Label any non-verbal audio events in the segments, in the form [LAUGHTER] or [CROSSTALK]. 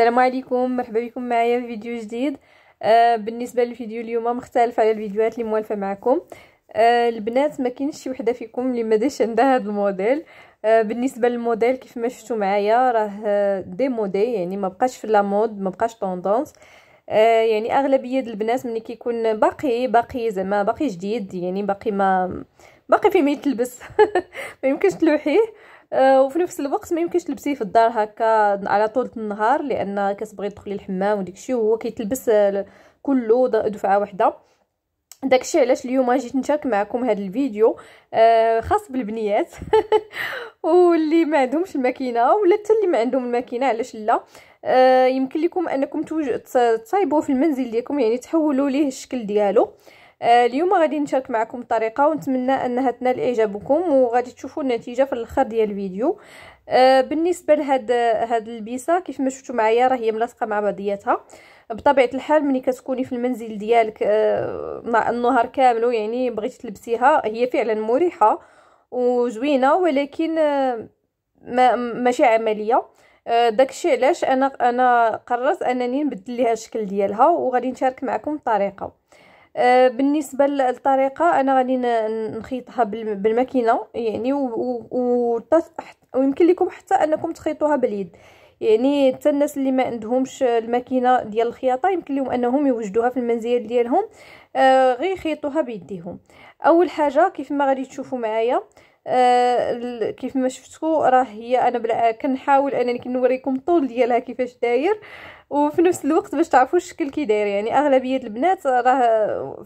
السلام عليكم مرحبا بكم معايا في فيديو جديد آه بالنسبه للفيديو اليوم مختلف على الفيديوهات اللي موالفه معكم آه البنات ما كاينش شي وحده فيكم اللي ما داش عندها هذا الموديل آه بالنسبه للموديل كيف ما شفتوا معايا راه دي مودي يعني ما بقاش في لا مود ما بقاش طوندونس آه يعني اغلبيه البنات ملي كيكون باقي باقي زعما باقي جديد يعني باقي ما باقي فيه ما يتلبس [LAUGHS] ما يمكنش تلوحيه آه، وفي نفس الوقت ما يمكنش تلبسيه في الدار هكا على طول النهار لان كتبغي تدخلي الحمام الشيء وهو كيتلبس آه، كله دفعه واحده داكشي علاش اليوم جيت نشارك معكم هذا الفيديو آه خاص بالبنيات [LAUGHS] واللي ما عندهمش الماكينه ولا حتى اللي ما عندهم الماكينه علاش لا آه يمكن لكم انكم تصايبوه في المنزل ديالكم يعني تحولوا ليه الشكل ديالو آه، اليوم غادي نشارك معكم الطريقه ونتمنى انها تنال اعجابكم وغادي تشوفوا النتيجه في الاخر ديال الفيديو آه، بالنسبه لهاد هاد البيصه كيف ما شفتوا معايا راه هي ملاصقه مع بعضياتها بطبيعه الحال ملي كتكوني في المنزل ديالك آه، النهار كامل يعني بغيتي تلبسيها هي فعلا مريحه وزوينه ولكن ماشي عمليه داكشي علاش انا انا قررت انني نبدل ليها الشكل ديالها وغادي نشارك معكم الطريقه آه، بالنسبه للطريقه انا غادي نخيطها بالماكينه يعني ويمكن لكم حتى انكم تخيطوها باليد يعني حتى الناس اللي ما عندهمش الماكينه ديال الخياطه يمكن لهم انهم يوجدوها في المنزل ديالهم آه غير يخيطوها بيديهم اول حاجه كيف ما غادي تشوفوا معايا آه، كيف ما شفتوا راه هي انا بلا كنحاول انني كنوريكم الطول ديالها كيفاش داير وفي نفس الوقت باش تعرفوا الشكل كي داير يعني اغلبيه البنات راه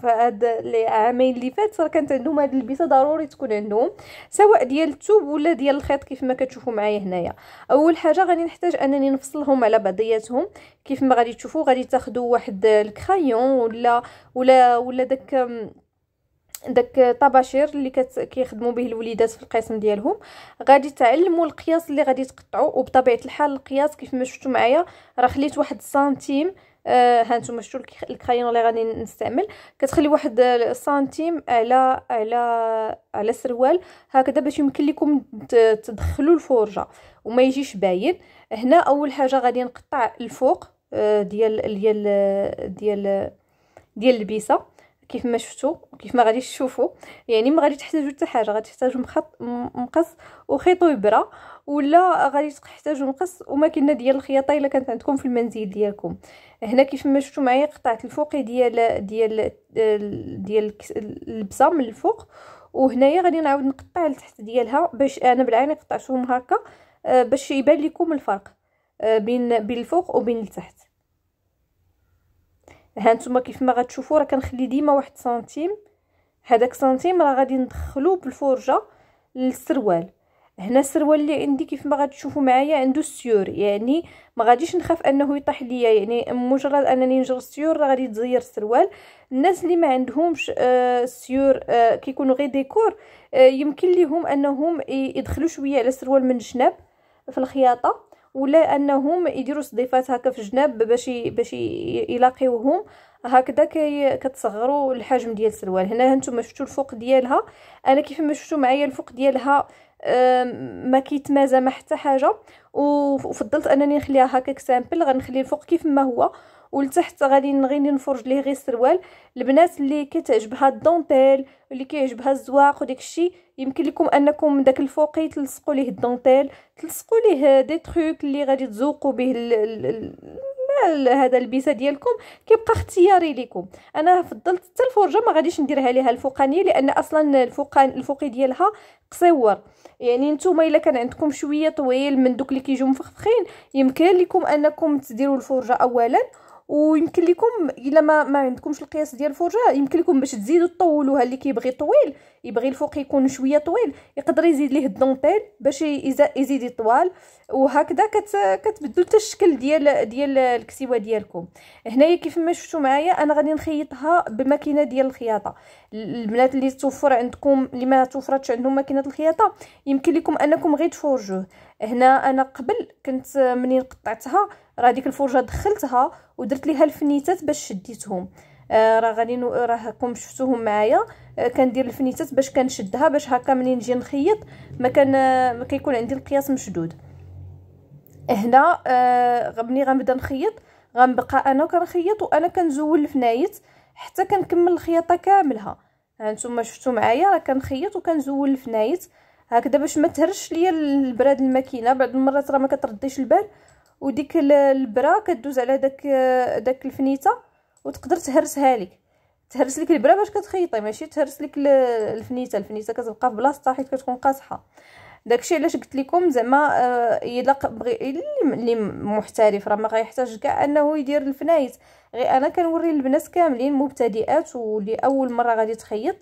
في هاد العامين اللي فات راه كانت عندهم هاد اللبسه ضروري تكون عندهم سواء ديال الثوب ولا ديال الخيط كيف ما كتشوفوا معايا هنايا اول حاجه غادي نحتاج انني نفصلهم على بعضياتهم كيف ما غادي تشوفوا غادي تاخذوا واحد الكرايون ولا ولا ولا داك داك الطباشير اللي كيخدموا به الوليدات في القسم ديالهم غادي تعلموا القياس اللي غادي تقطعوا وبطبيعه الحال القياس كيف ما شفتوا معايا راه خليت واحد سنتيم آه هانتوما شفتوا الكرايون اللي غادي نستعمل كتخلي واحد سنتيم على على على سروال هكذا باش يمكن لكم تدخلوا الفرجه وما يجيش باين هنا اول حاجه غادي نقطع الفوق آه ديال ديال ديال ديال البيسه كيف ما شفتوا كيف ما غادي تشوفوا يعني ما غادي تحتاجوا حتى حاجه غادي تحتاجوا مخط مقص وخيط وابره ولا غادي تحتاجوا مقص وماكينه ديال الخياطه الا كانت عندكم في المنزل ديالكم هنا كيف ما شفتوا معايا قطعت الفوقي ديال ديال ديال اللبسه من الفوق وهنايا غادي نعاود نقطع لتحت ديالها باش انا بالعين قطعتهم هكا آه، باش يبان لكم الفرق آه، بين بين الفوق وبين التحت ها نتوما كيف ما غتشوفوا راه كنخلي ديما واحد سنتيم هذاك سنتيم راه غادي ندخلو بالفرجه للسروال هنا السروال اللي عندي كيف ما غتشوفوا معايا عنده السيور يعني ما غاديش نخاف انه يطيح ليا يعني مجرد انني نجر السيور راه غادي يتزير السروال الناس اللي ما عندهمش آه، السيور آه كيكونوا غير ديكور آه يمكن ليهم انهم يدخلوا شويه على السروال من جناب في الخياطه ولا انهم يديروا صديفات هكا في جناب باش باش يلاقيوهم هكذا كتصغروا الحجم ديال السروال هنا هانتوما شفتوا الفوق ديالها انا كيف ما شفتوا معايا الفوق ديالها ما كيتمازى ما حتى حاجه وفضلت انني نخليها هكاك سامبل غنخلي الفوق كيف ما هو ولتحت غادي غادي نفرج ليه غير سروال البنات اللي كتعجبها الدونتيل اللي كيعجبها الزواق وداك الشيء يمكن لكم انكم من داك الفوقي تلصقوا ليه الدونتيل تلصقوا ليه دي تروك اللي غادي تزوقوا به ال ال هذا البيسه ديالكم كيبقى اختياري لكم انا فضلت حتى الفرجه ما غاديش نديرها ليها الفوقانيه لان اصلا الفوقان الفوقي ديالها قصيور يعني نتوما الا كان عندكم شويه طويل من دوك اللي كيجيو مفخفخين يمكن لكم انكم تديروا الفرجه اولا ويمكن لكم الا ما ما عندكمش القياس ديال الفرجه يمكن لكم باش تزيدوا تطولوها اللي كيبغي طويل يبغي الفوق يكون شويه طويل يقدر يزيد ليه الدونتيل باش يزيد يطوال وهكذا كت كتبدل حتى الشكل ديال ديال الكسيوه ديالكم هنايا كيف ما شفتوا معايا انا غادي نخيطها بماكينه ديال الخياطه البنات اللي توفر عندكم اللي ما توفرتش عندهم ماكينه الخياطه يمكن لكم انكم غير تفرجوه هنا انا قبل كنت منين قطعتها راه ديك الفرجه دخلتها ودرت ليها الفنيتات باش شديتهم آه، راه غادي راهكم شفتوهم معايا آه، كندير الفنيتات باش كنشدها باش هكا منين نجي نخيط ما كان ما كيكون عندي القياس مشدود هنا آه، غبني غنبدا نخيط غنبقى انا كنخيط وانا كنزول الفنايت حتى كنكمل الخياطه كاملها هانتوما شفتو معايا راه كنخيط وكنزول الفنايت هكذا باش ما تهرش ليا البراد الماكينه بعض المرات راه ما كترديش البال وديك البرا كدوز على داك داك الفنيته وتقدر تهرسها لك تهرس لك البرا باش كتخيطي ماشي تهرس لك الفنيته الفنيته كتبقى في بلاصتها حيت كتكون قاصحه داكشي علاش قلت لكم زعما آه، الا بغي اللي محترف راه ما غيحتاج كاع انه يدير الفنايت غير انا كنوري البنات كاملين مبتدئات واللي اول مره غادي تخيط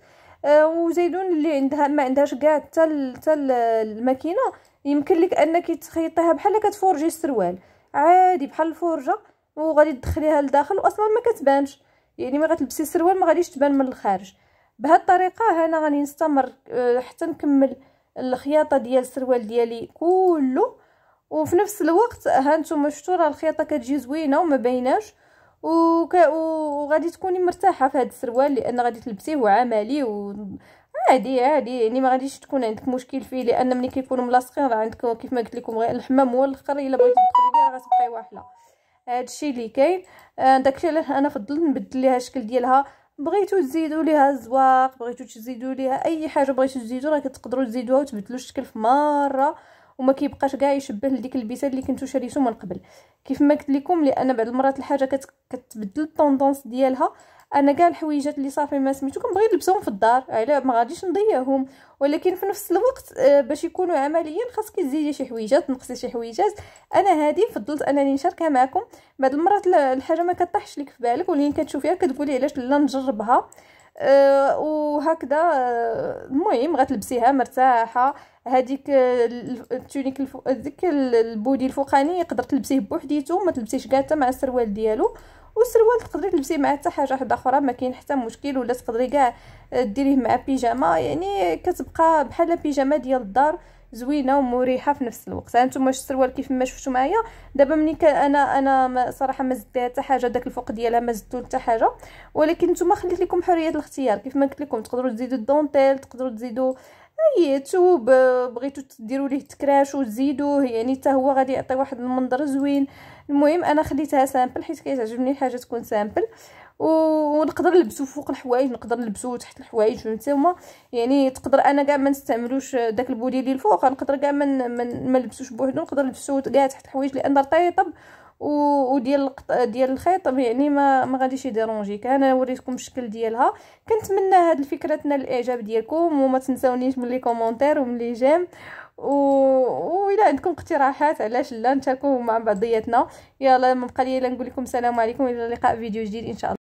وزيدون اللي عندها ما عندهاش كاع حتى حتى الماكينه يمكن لك انك تخيطيها بحال كتفرجي السروال عادي بحال الفرجه وغادي تدخليها لداخل واصلا ما كتبانش يعني ما غتلبسي السروال ما غاديش تبان من الخارج بهاد الطريقه انا غادي نستمر آه، حتى نكمل الخياطه ديال السروال ديالي كله وفي نفس الوقت ها نتوما شفتوا راه الخياطه كتجي زوينه وما بايناش وك... وغادي تكوني مرتاحه في هذا السروال لان غادي تلبسيه وعملي و عادي عادي يعني ما غاديش تكون عندك مشكل فيه لان ملي كيكونوا ملاصقين راه عندك كيف ما قلت لكم غير الحمام هو الاخر الا بغيتي تدخلي بها غتبقاي واحله هذا الشيء اللي كاين آه، داكشي علاش انا فضلت نبدل ليها الشكل ديالها بغيتو تزيدوا ليها الزواق بغيتو تزيدوا ليها اي حاجه بغيتو تزيدوا راه كتقدروا تزيدوها وتبدلوا الشكل في مره وما كيبقاش كاع يشبه لديك البيسه اللي كنتو شريتو من قبل كيف ما قلت لكم لان بعض المرات الحاجه كت... كتبدل الطوندونس ديالها انا كاع الحويجات اللي صافي ما سميتو كنبغي نلبسهم في الدار على ما غاديش نضيعهم ولكن في نفس الوقت آه، باش يكونوا عمليين خاصك تزيدي شي حويجات تنقصي شي حويجات انا هذه فضلت انني نشاركها معكم بعض المرات الحاجه ما كطيحش لك في بالك ولكن كتشوفيها كتقولي علاش لا نجربها آه، وهكذا آه، المهم غتلبسيها مرتاحه هذيك التونيك الفو... ديك البودي الفوقاني يقدر تلبسيه بوحديتو ما تلبسيش كاع مع السروال ديالو والسروال تقدري تلبسيه مع حتى حاجه واحده اخرى ما كاين حتى مشكل ولا تقدري كاع ديريه مع بيجاما يعني كتبقى بحال بيجاما ديال الدار زوينه ومريحه في نفس الوقت هانتوما يعني نتوما السروال كيف ما شفتوا معايا دابا ملي انا انا صراحه ما زدت حتى حاجه داك الفوق ديالها ما زدتو حتى حاجه ولكن نتوما خليت لكم حريه الاختيار كيف ما قلت لكم تقدروا تزيدوا الدونتيل تقدروا تزيدوا اي توب آه، بغيتو ديروا ليه تكراش وتزيدوه يعني حتى هو غادي يعطي واحد المنظر زوين المهم انا خليتها سامبل حيت كيعجبني الحاجه تكون سامبل آه ونقدر نلبسو فوق الحوايج نقدر نلبسو تحت الحوايج هما يعني تقدر انا كاع ما نستعملوش داك البودي اللي الفوق نقدر كاع ما ما نلبسوش بوحدو نقدر نلبسو كاع تحت الحوايج لان رطيطب وديال ديال الخيط يعني ما ما غاديش يديرونجيك انا وريتكم الشكل ديالها كنتمنى هاد الفكره تنال الاعجاب ديالكم وما تنساونيش من لي كومونتير ومن لي جيم و... وإلا عندكم اقتراحات علاش لا نشاركوا مع بعضياتنا يلا ما بقى لي الا نقول لكم السلام عليكم الى لقاء فيديو جديد ان شاء الله